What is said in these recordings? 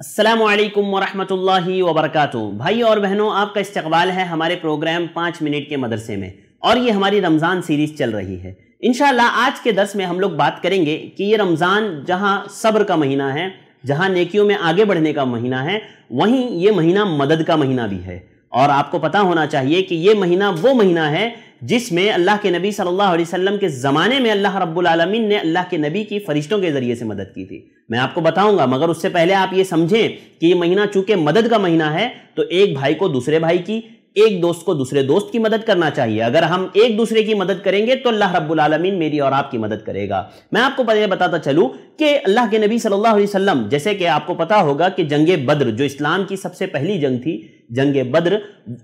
असलकम वरहमल वरक भाई और बहनों आपका इस्तकबाल है हमारे प्रोग्राम पाँच मिनट के मदरसे में और ये हमारी रमज़ान सीरीज़ चल रही है इन आज के दर्स में हम लोग बात करेंगे कि ये रमज़ान जहाँ सब्र का महीना है जहाँ नेकियों में आगे बढ़ने का महीना है वहीं ये महीना मदद का महीना भी है और आपको पता होना चाहिए कि ये महीना वो महीना है जिसमें अल्लाह के नबी सल्लल्लाहु अलैहि वसल्लम के ज़माने में अल्लाह रब्बुल आलमीन ने अल्लाह के नबी की फ़रिश्तों के ज़रिए से मदद की थी मैं आपको बताऊंगा मगर उससे पहले आप ये समझें कि ये महीना चूंकि मदद का महीना है तो एक भाई को दूसरे भाई की एक दोस्त को दूसरे दोस्त की मदद करना चाहिए अगर हम एक दूसरे की मदद करेंगे तो अल्लाह रब्बुल आलमीन मेरी और आपकी मदद करेगा मैं आपको पहले बताता चलूं कि अल्लाह के नबी सल्लल्लाहु अलैहि वसल्लम जैसे कि आपको पता होगा कि जंगे बद्र जो इस्लाम की सबसे पहली जंग थी जंग बद्र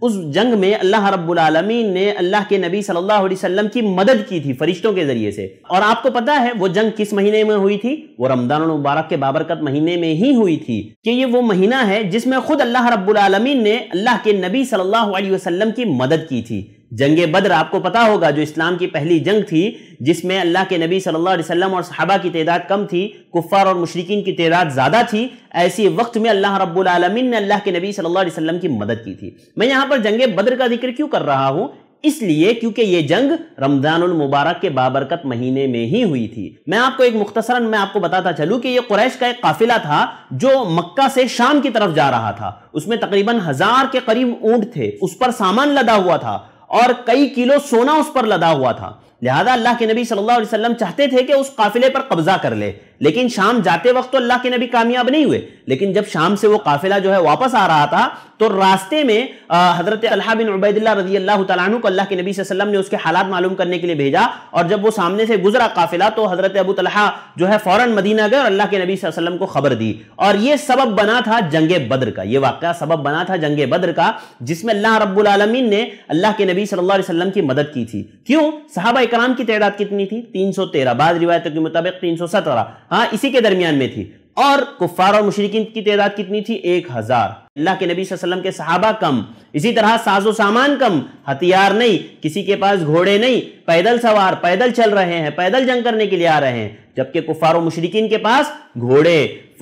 उस जंग में अल्लाह रब्बुल आलमीन ने अल्लाह के नबी सल्लल्लाहु अलैहि वसल्लम की मदद की थी फरिश्तों के ज़रिए से और आपको पता है वो जंग किस महीने में हुई थी वो रमज़ान मुबारक के बाबरकत महीने में ही हुई थी कि ये वो महीना है जिसमें खुद अल्लाह रब्बुल आलमीन ने अल्लाह के नबी सल्लल्लाहु अलैहि वसल्लम की मदद की थी जंग बद्र आपको पता होगा जो इस्लाम की पहली जंग थी जिसमें अल्लाह के नबी सल्लल्लाहु अलैहि वसल्लम और सहाबा की तदाद कम थी कुफ़ार और मुशरकिन की तादाद ज़्यादा थी ऐसे वक्त में अल्लाह रब्बुल ने अल्लाह के नबी सल्लल्लाहु अलैहि वसल्लम की मदद की थी मैं यहाँ पर जंग बद्र का जिक्र क्यों कर रहा हूँ इसलिए क्योंकि ये जंग रमजान मुबारक के बाबरकत महीने में ही हुई थी मैं आपको एक मुख्तसरन मैं आपको बताता चलूँ कि ये कुरैश का एक काफिला था जो मक्का से शाम की तरफ जा रहा था उसमें तकरीबन हजार के करीब ऊँट थे उस पर सामान लदा हुआ था और कई किलो सोना उस पर लदा हुआ था लिहाजा अल्लाह के नबी सल्लल्लाहु अलैहि वसल्लम चाहते थे कि उस काफिले पर कब्जा कर ले लेकिन शाम जाते वक्त तो अल्लाह के नबी कामयाब नहीं हुए लेकिन जब शाम से वो काफिला जो है वापस आ रहा था तो रास्ते में हजरत अल्लाह बिन उबैदुल्ला रजी अल्लाह तु को अल्लाह के नबी वसल्लम ने उसके हालात मालूम करने के लिए भेजा और जब वो सामने से गुजरा काफिला तो हजरत अबू तलहा जो है फौरन मदीना गए और अल्लाह के नबी वसल्लम को खबर दी और ये सबब बना था जंग बद्र का ये वाक़ सबब बना था जंग बद्र का जिसमें अल्लाह रबालमीन ने अल्लाह के नबी सल्ला वसलम की मदद की थी क्यों साहबा इक्राम की तदाद कितनी थी तीन सौ तेरह बाद रिवायतों के मुताबिक तीन सौ सत्रह हाँ इसी के दरमियान में थी और कुफार और मुशरकिन की तादाद कितनी थी एक हजार अल्लाह के नबी वसल्लम के सहाबा कम इसी तरह साजो सामान कम हथियार नहीं किसी के पास घोड़े नहीं पैदल सवार पैदल चल रहे हैं पैदल जंग करने के लिए आ रहे हैं जबकि कुफारो मुशरकिन के पास घोड़े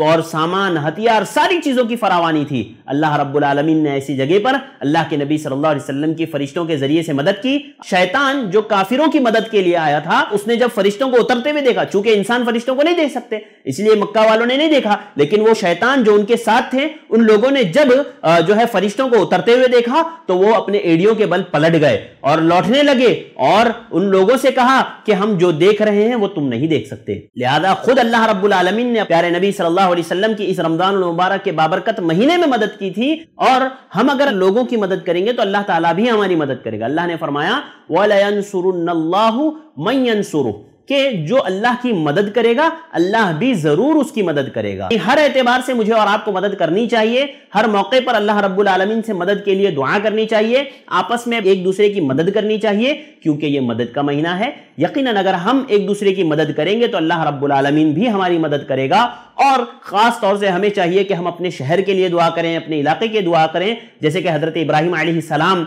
और सामान हथियार सारी चीज़ों की फरावानी थी अल्लाह रब्बुल ने ऐसी जगह पर अल्लाह के नबी सल्लल्लाहु अलैहि वसल्लम की फरिश्तों के जरिए से मदद की शैतान जो काफिरों की मदद के लिए आया था उसने जब फरिश्तों को उतरते हुए देखा चूंकि इंसान फरिश्तों को नहीं देख सकते इसलिए मक्का वालों ने नहीं देखा लेकिन वो शैतान जो उनके साथ थे उन लोगों ने जब जब जो है फरिश्तों को उतरते हुए देखा तो वो अपने एड़ियों के बल पलट गए और लौटने लगे और उन लोगों से कहा कि हम जो देख रहे हैं वो तुम नहीं देख सकते लिहाजा खुद अल्लाह रब्बुल आलमीन ने प्यारे नबी सल्लल्लाहु अलैहि वसल्लम की इस रमजान मुबारक के बाबरकत महीने में मदद की थी और हम अगर लोगों की मदद करेंगे तो अल्लाह ताला भी हमारी मदद करेगा अल्लाह ने फरमाया वलयनसुरुन्नल्लाहु मयनसुरुहु कि जो अल्लाह की मदद करेगा अल्लाह भी जरूर उसकी मदद करेगा हर एतबार से मुझे और आपको मदद करनी चाहिए हर मौके पर अल्लाह रब्बुल आलमीन से मदद के लिए दुआ करनी चाहिए आपस में एक दूसरे की मदद करनी चाहिए क्योंकि ये मदद का महीना है यकीनन अगर हम एक दूसरे की मदद करेंगे तो अल्लाह रब्बुल आलमीन भी हमारी मदद करेगा और ख़ास तौर से हमें चाहिए कि हम अपने शहर के लिए दुआ करें अपने इलाके के दुआ करें जैसे कि हज़रत इब्राहिम सलाम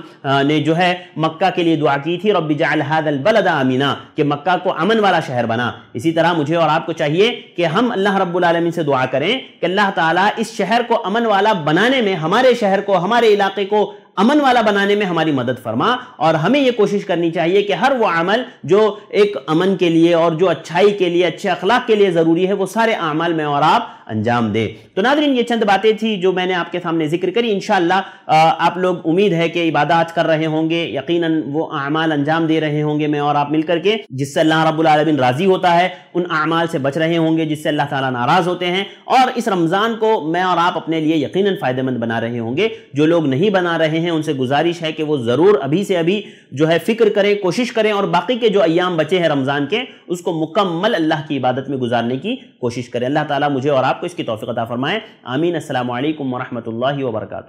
ने जो है मक्का के लिए दुआ की थी रबिजाहदलबलदा अमीना कि मक्का को अमन वाला शहर बना इसी तरह मुझे और आपको चाहिए कि हम अल्लाह रब्बालमीन से दुआ करें कि अल्लाह ताली इस शहर को अमन वाला बनाने में हमारे शहर को हमारे इलाके को अमन वाला बनाने में हमारी मदद फरमा और हमें यह कोशिश करनी चाहिए कि हर वो अमल जो एक अमन के लिए और जो अच्छाई के लिए अच्छे अखलाक के लिए ज़रूरी है वो सारे अमल में और आप अंजाम दे तो नादरीन ये चंद बातें थी जो मैंने आपके सामने जिक्र करी इन आप लोग उम्मीद है कि इबादत कर रहे होंगे यकीन वो अमाल अंजाम दे रहे होंगे मैं और आप मिलकर के जिससे अल्लाह रबालबिन राज़ी होता है उन अमाल से बच रहे होंगे जिससे अल्लाह ताला नाराज़ होते हैं और इस रमज़ान को मैं और आप अपने लिए यकीन फ़ायदेमंद बना रहे होंगे जो लोग नहीं बना रहे हैं उनसे गुजारिश है कि वो ज़रूर अभी से अभी जो है फ़िक्र करें कोशिश करें और बाकी के जो अयाम बचे हैं रमज़ान के उसको मुकम्मल अल्लाह की इबादत में गुजारने की कोशिश करें अल्लाह तला मुझे और आप आपको इसकी तोफ़ी अता फ़रमाएँ आमीन असल वरहमल वर्का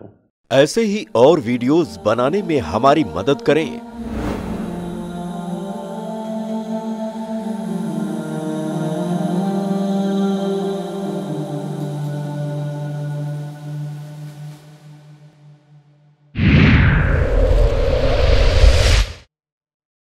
ऐसे ही और वीडियोस बनाने में हमारी मदद करें